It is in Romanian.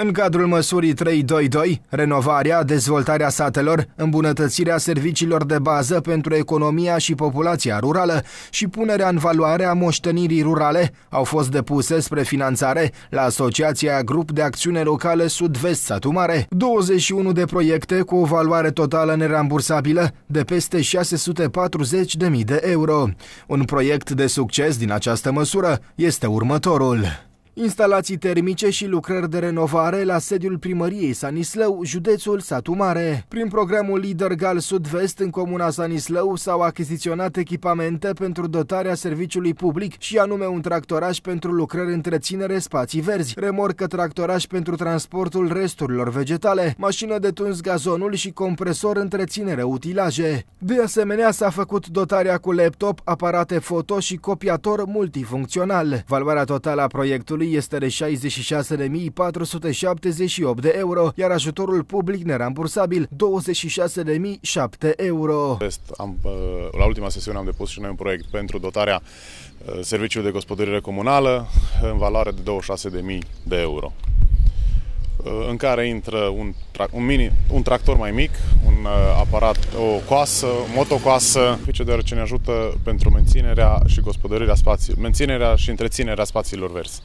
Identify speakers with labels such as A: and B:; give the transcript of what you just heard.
A: În cadrul măsurii 322, renovarea, dezvoltarea satelor, îmbunătățirea serviciilor de bază pentru economia și populația rurală și punerea în valoare a moștenirii rurale au fost depuse spre finanțare la Asociația Grup de Acțiune Locală Sud-Vest Satu Mare, 21 de proiecte cu o valoare totală nerambursabilă de peste 640.000 de euro. Un proiect de succes din această măsură este următorul instalații termice și lucrări de renovare la sediul primăriei Sanislău, județul Satu Mare. Prin programul Lider Gal Sud-Vest în comuna Sanislău s-au achiziționat echipamente pentru dotarea serviciului public și anume un tractoraș pentru lucrări întreținere spații verzi, remorcă tractoraș pentru transportul resturilor vegetale, mașină de tuns gazonul și compresor întreținere utilaje. De asemenea s-a făcut dotarea cu laptop, aparate foto și copiator multifuncțional. Valoarea totală a proiectului familii este de 66.478 de euro, iar ajutorul public nerambursabil
B: 26.007 euro. Am, uh, la ultima sesiune am depus și noi un proiect pentru dotarea uh, serviciului de gospodărire comunală în valoare de 26.000 de euro uh, în care intră un, tra- un, mini, un tractor mai mic, un aparat, o coasă, o motocoasă, ce ne ajută pentru menținerea și gospodărirea spațiilor, menținerea și întreținerea spațiilor verzi.